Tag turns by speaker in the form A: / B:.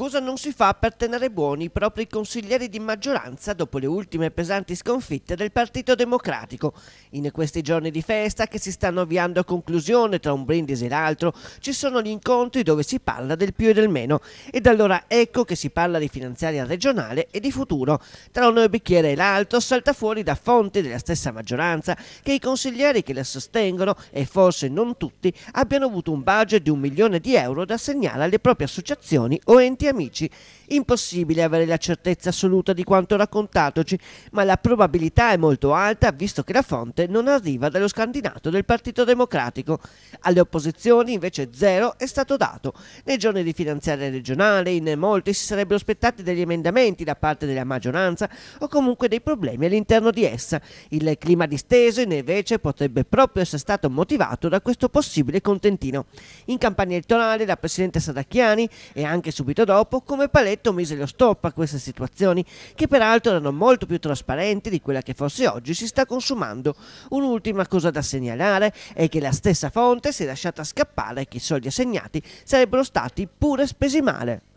A: cosa non si fa per tenere buoni i propri consiglieri di maggioranza dopo le ultime pesanti sconfitte del Partito Democratico. In questi giorni di festa che si stanno avviando a conclusione tra un brindisi e l'altro ci sono gli incontri dove si parla del più e del meno ed allora ecco che si parla di finanziaria regionale e di futuro. Tra un bicchiere e l'altro salta fuori da fonti della stessa maggioranza che i consiglieri che la sostengono e forse non tutti abbiano avuto un budget di un milione di euro da assegnare alle proprie associazioni o enti amici, impossibile avere la certezza assoluta di quanto raccontatoci, ma la probabilità è molto alta visto che la fonte non arriva dallo scandinato del Partito Democratico. Alle opposizioni invece zero è stato dato. Nei giorni di finanziaria regionale in molti si sarebbero aspettati degli emendamenti da parte della maggioranza o comunque dei problemi all'interno di essa. Il clima disteso invece potrebbe proprio essere stato motivato da questo possibile contentino. In campagna elettorale la Presidente Sadacchiani e anche subito dopo dopo come Paletto mise lo stop a queste situazioni, che peraltro erano molto più trasparenti di quella che forse oggi si sta consumando. Un'ultima cosa da segnalare è che la stessa fonte si è lasciata scappare che i soldi assegnati sarebbero stati pure spesi male.